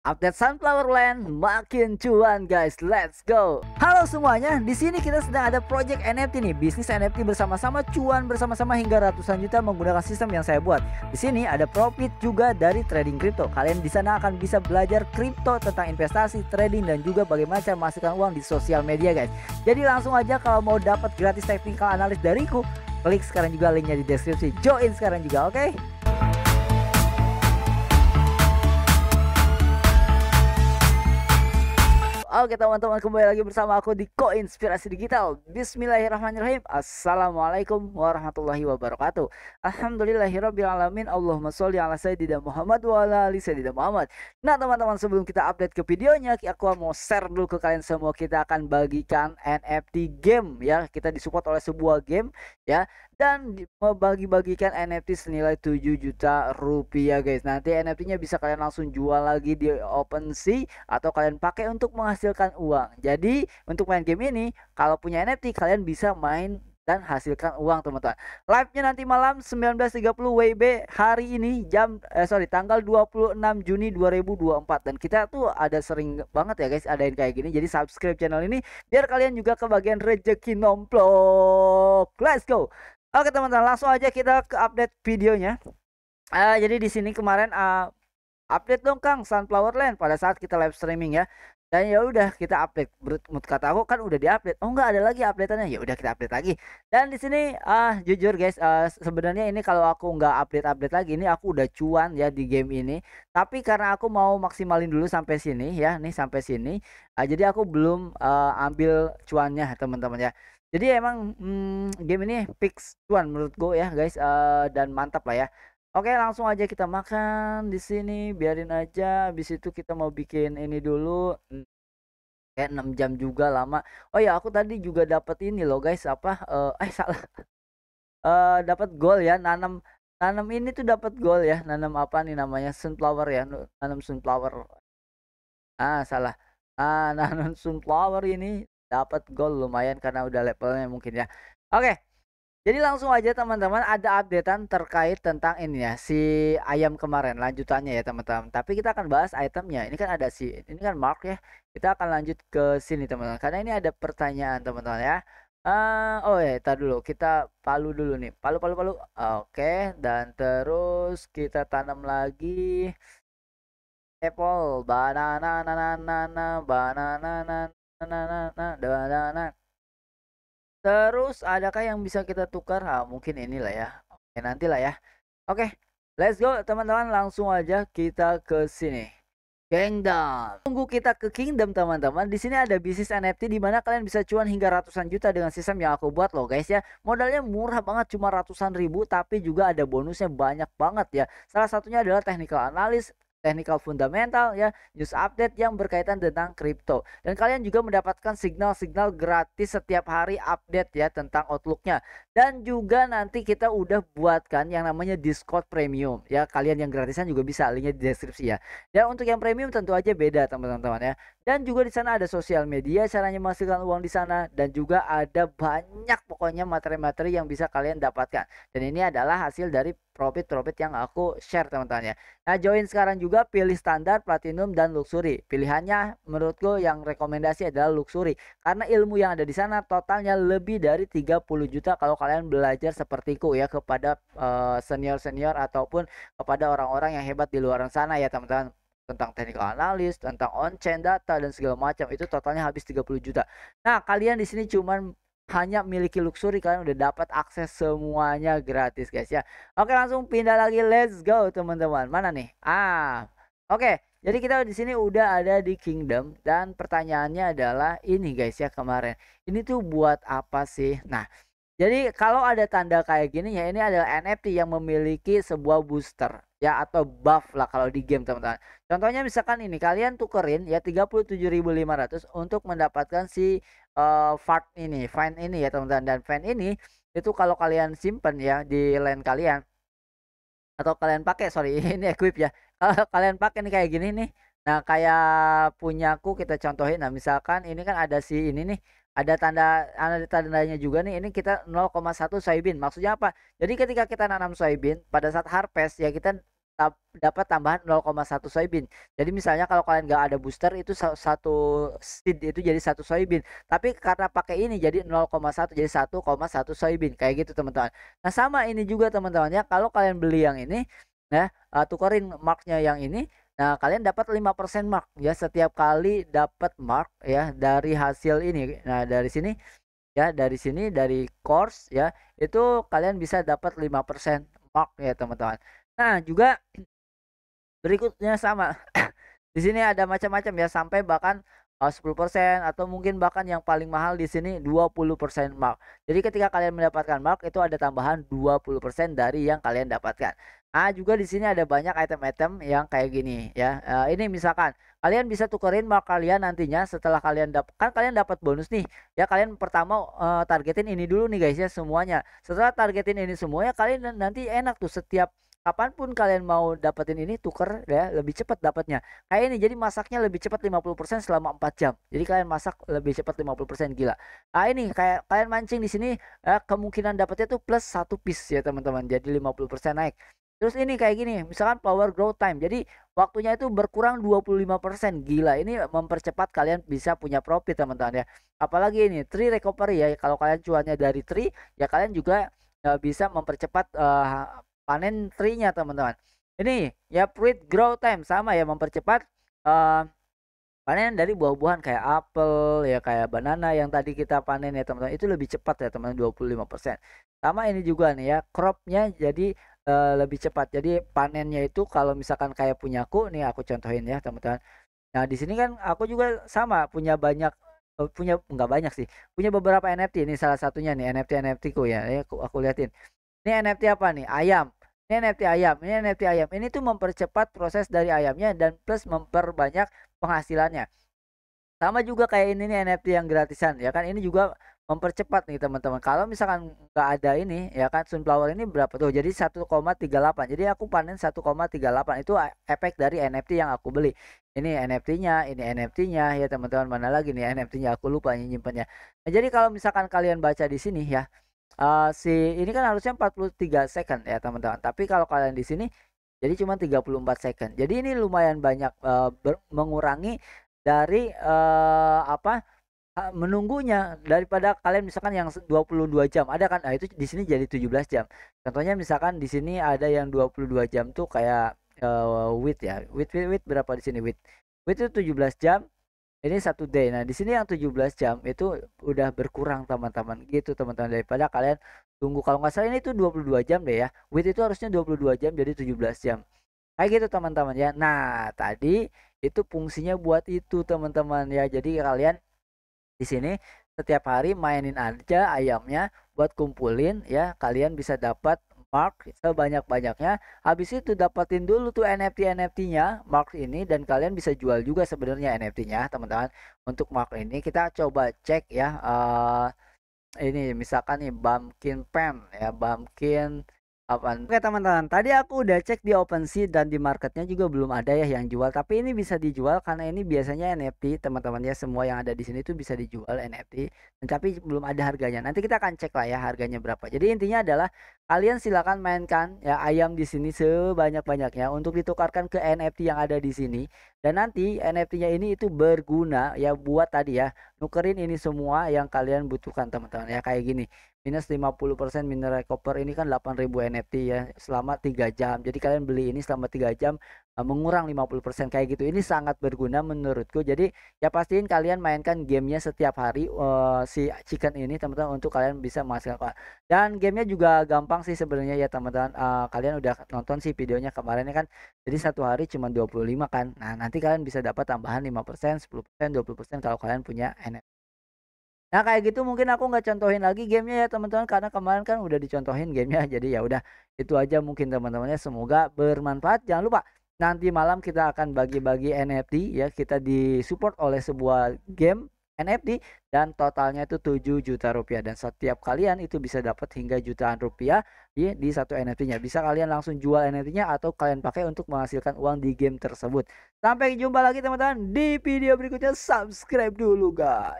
Update Sunflower Land makin cuan guys, let's go. Halo semuanya, di sini kita sedang ada project NFT nih, bisnis NFT bersama-sama cuan bersama-sama hingga ratusan juta menggunakan sistem yang saya buat. Di sini ada profit juga dari trading kripto. Kalian di sana akan bisa belajar kripto tentang investasi, trading dan juga bagaimana cara menghasilkan uang di sosial media guys. Jadi langsung aja kalau mau dapat gratis technical analis dariku, klik sekarang juga linknya di deskripsi. Join sekarang juga, oke? Okay? Oke teman-teman kembali lagi bersama aku di Koinspirasi Digital Bismillahirrahmanirrahim Assalamualaikum warahmatullahi wabarakatuh Alhamdulillahirrahmanirrahim Allahumma sholli ala sayyidina Muhammad wa ala ali sayyidina Muhammad Nah teman-teman sebelum kita update ke videonya Aku mau share dulu ke kalian semua Kita akan bagikan NFT game ya Kita disupport oleh sebuah game ya dan membagi-bagikan NFT senilai 7 juta rupiah guys nanti NFT-nya bisa kalian langsung jual lagi di OpenSea atau kalian pakai untuk menghasilkan uang jadi untuk main game ini kalau punya NFT kalian bisa main dan hasilkan uang teman-teman live-nya nanti malam 19.30 WIB hari ini jam eh, sorry tanggal 26 Juni 2024 dan kita tuh ada sering banget ya guys adain kayak gini jadi subscribe channel ini biar kalian juga kebagian rejeki nomplok let's go Oke teman-teman, langsung aja kita ke update videonya. Uh, jadi di sini kemarin uh, update dong Kang Sunflower Land pada saat kita live streaming ya dan ya udah kita update menurut kata aku kan udah diupdate oh nggak ada lagi updateannya ya udah kita update lagi dan di sini ah uh, jujur guys uh, sebenarnya ini kalau aku nggak update update lagi ini aku udah cuan ya di game ini tapi karena aku mau maksimalin dulu sampai sini ya nih sampai sini uh, jadi aku belum uh, ambil cuannya teman-teman ya jadi emang hmm, game ini fix cuan menurut gue ya guys uh, dan mantap lah ya Oke, langsung aja kita makan di sini, biarin aja. Habis itu kita mau bikin ini dulu kayak 6 jam juga lama. Oh ya, aku tadi juga dapat ini loh guys, apa uh, eh salah. Uh, eh, dapat gol ya, nanam nanam ini tuh dapat gol ya, nanam apa nih namanya? Sunflower ya, nanam sunflower. Ah, salah. Ah, nanam sunflower ini dapat gol lumayan karena udah levelnya mungkin ya. Oke, jadi langsung aja teman-teman ada updatean terkait tentang ini ya si ayam kemarin lanjutannya ya teman-teman. Tapi kita akan bahas itemnya. Ini kan ada si ini kan Mark ya. Kita akan lanjut ke sini teman-teman karena ini ada pertanyaan teman-teman ya. Uh, oh ya, tar dulu kita palu dulu nih. Palu palu palu. Oke, okay. dan terus kita tanam lagi apple, banana, banana, banana, banana, banana, banana, banana. Terus adakah yang bisa kita tukar? Nah, mungkin inilah ya. Oke, nantilah ya. Oke, let's go teman-teman. Langsung aja kita ke sini. Kingdom. Tunggu kita ke Kingdom teman-teman. Di sini ada bisnis NFT di mana kalian bisa cuan hingga ratusan juta dengan sistem yang aku buat loh guys ya. Modalnya murah banget cuma ratusan ribu tapi juga ada bonusnya banyak banget ya. Salah satunya adalah technical analysis, technical fundamental ya news update yang berkaitan tentang kripto dan kalian juga mendapatkan signal-signal gratis setiap hari update ya tentang outlooknya dan juga nanti kita udah buatkan yang namanya discord premium ya kalian yang gratisan juga bisa linknya di deskripsi ya dan untuk yang premium tentu aja beda teman-teman ya dan juga di sana ada sosial media caranya menghasilkan uang di sana dan juga ada banyak pokoknya materi-materi yang bisa kalian dapatkan. Dan ini adalah hasil dari profit-profit yang aku share teman-teman ya. Nah, join sekarang juga pilih standar, platinum dan luxury. Pilihannya menurutku yang rekomendasi adalah luxury karena ilmu yang ada di sana totalnya lebih dari 30 juta kalau kalian belajar sepertiku ya kepada eh, senior-senior uh, ataupun kepada orang-orang yang hebat di luar sana ya teman-teman tentang technical analis, tentang on-chain data dan segala macam itu totalnya habis 30 juta. Nah, kalian di sini cuman hanya miliki luxury kalian udah dapat akses semuanya gratis guys ya. Oke, langsung pindah lagi let's go teman-teman. Mana nih? Ah. Oke, jadi kita di sini udah ada di kingdom dan pertanyaannya adalah ini guys ya kemarin. Ini tuh buat apa sih? Nah, jadi kalau ada tanda kayak gini ya ini adalah NFT yang memiliki sebuah booster ya atau buff lah kalau di game teman-teman. Contohnya misalkan ini kalian tukerin ya 37.500 untuk mendapatkan si uh, fart ini, fine ini ya teman-teman dan fan ini itu kalau kalian simpen ya di lane kalian atau kalian pakai sorry ini equip ya. Kalau kalian pakai nih kayak gini nih. Nah, kayak punyaku kita contohin nah misalkan ini kan ada si ini nih ada tanda ada tandanya juga nih ini kita 0,1 soybean maksudnya apa jadi ketika kita nanam soybean pada saat harvest ya kita dapat tambahan 0,1 soybean. Jadi misalnya kalau kalian nggak ada booster itu satu seed itu jadi satu soybean. Tapi karena pakai ini jadi 0,1 jadi 1,1 soybean kayak gitu teman-teman. Nah sama ini juga teman-teman ya kalau kalian beli yang ini ya nah, tukerin marknya yang ini Nah, kalian dapat 5% mark ya setiap kali dapat mark ya dari hasil ini. Nah, dari sini ya, dari sini dari course ya, itu kalian bisa dapat 5% mark ya, teman-teman. Nah, juga berikutnya sama. di sini ada macam-macam ya sampai bahkan 10% eh, atau mungkin bahkan yang paling mahal di sini 20% mark. Jadi ketika kalian mendapatkan mark itu ada tambahan 20% dari yang kalian dapatkan. Nah, juga di sini ada banyak item-item yang kayak gini ya. Eh, ini misalkan kalian bisa tukerin mark kalian nantinya setelah kalian dapat kan kalian dapat bonus nih. Ya kalian pertama uh, targetin ini dulu nih guys ya semuanya. Setelah targetin ini semuanya kalian nanti enak tuh setiap kapanpun kalian mau dapetin ini tuker ya lebih cepat dapatnya kayak ini jadi masaknya lebih cepat 50% selama 4 jam jadi kalian masak lebih cepat 50% gila nah ini kayak kalian mancing di sini ya, kemungkinan dapatnya tuh plus satu piece ya teman-teman jadi 50% naik Terus ini kayak gini, misalkan power grow time. Jadi waktunya itu berkurang 25%. Gila, ini mempercepat kalian bisa punya profit teman-teman ya. Apalagi ini tree recovery ya. Kalau kalian cuannya dari tree, ya kalian juga eh, bisa mempercepat uh, panen trinya teman-teman. Ini ya fruit grow time sama ya mempercepat uh, panen dari buah-buahan kayak apel ya kayak banana yang tadi kita panen ya teman-teman itu lebih cepat ya teman-teman 25%. Sama ini juga nih ya cropnya jadi uh, lebih cepat. Jadi panennya itu kalau misalkan kayak punyaku nih aku contohin ya teman-teman. Nah, di sini kan aku juga sama punya banyak eh, punya enggak banyak sih. Punya beberapa NFT ini salah satunya nih NFT NFT ku ya, ya. aku aku liatin. Ini NFT apa nih? Ayam ini NFT ayam, ini NFT ayam. Ini tuh mempercepat proses dari ayamnya dan plus memperbanyak penghasilannya. Sama juga kayak ini nih NFT yang gratisan ya kan. Ini juga mempercepat nih teman-teman. Kalau misalkan nggak ada ini ya kan sunflower ini berapa tuh? Jadi 1,38. Jadi aku panen 1,38 itu e, efek dari NFT yang aku beli. Ini NFT-nya, ini NFT-nya ya teman-teman. Mana lagi nih NFT-nya? Aku lupa nyimpannya. Nah, jadi kalau misalkan kalian baca di sini ya, uh, si ini kan harusnya 43 second ya teman-teman tapi kalau kalian di sini jadi cuma 34 second jadi ini lumayan banyak uh, mengurangi dari uh, apa menunggunya daripada kalian misalkan yang 22 jam ada kan nah itu di sini jadi 17 jam contohnya misalkan di sini ada yang 22 jam tuh kayak uh, wit ya wit wit, wit berapa di sini wit wit itu 17 jam ini satu day. Nah, di sini yang 17 jam itu udah berkurang teman-teman gitu teman-teman daripada kalian tunggu kalau nggak salah ini tuh 22 jam deh ya. With itu harusnya 22 jam jadi 17 jam. Kayak gitu teman-teman ya. Nah, tadi itu fungsinya buat itu teman-teman ya. Jadi kalian di sini setiap hari mainin aja ayamnya buat kumpulin ya kalian bisa dapat mark sebanyak-banyaknya. Habis itu dapatin dulu tuh NFT NFT-nya mark ini dan kalian bisa jual juga sebenarnya NFT-nya, teman-teman. Untuk mark ini kita coba cek ya. Uh, ini misalkan nih Bamkin Pen ya, Bamkin Apaan? Oke teman-teman, tadi aku udah cek di OpenSea dan di marketnya juga belum ada ya yang jual. Tapi ini bisa dijual karena ini biasanya NFT teman-teman ya semua yang ada di sini itu bisa dijual NFT. tapi belum ada harganya. Nanti kita akan cek lah ya harganya berapa. Jadi intinya adalah kalian silakan mainkan ya ayam di sini sebanyak-banyaknya untuk ditukarkan ke NFT yang ada di sini. Dan nanti NFT-nya ini itu berguna ya buat tadi ya nukerin ini semua yang kalian butuhkan teman-teman ya kayak gini minus 50% mineral copper ini kan 8000 NFT e ya selama 3 jam. Jadi kalian beli ini selama 3 jam eh, mengurang 50% kayak gitu. Ini sangat berguna menurutku. Jadi ya pastiin kalian mainkan gamenya setiap hari uh, si chicken ini teman-teman untuk kalian bisa menghasilkan. Dan gamenya juga gampang sih sebenarnya ya teman-teman. Uh, kalian udah nonton sih videonya kemarin ya kan. Jadi satu hari cuma 25 kan. Nah, nanti kalian bisa dapat tambahan 5%, 10%, 20% kalau kalian punya NFT e Nah kayak gitu mungkin aku nggak contohin lagi gamenya ya teman-teman karena kemarin kan udah dicontohin gamenya jadi ya udah itu aja mungkin teman-temannya semoga bermanfaat jangan lupa nanti malam kita akan bagi-bagi NFT ya kita disupport oleh sebuah game NFT dan totalnya itu 7 juta rupiah dan setiap kalian itu bisa dapat hingga jutaan rupiah di, ya, di satu NFT-nya bisa kalian langsung jual NFT-nya atau kalian pakai untuk menghasilkan uang di game tersebut sampai jumpa lagi teman-teman di video berikutnya subscribe dulu guys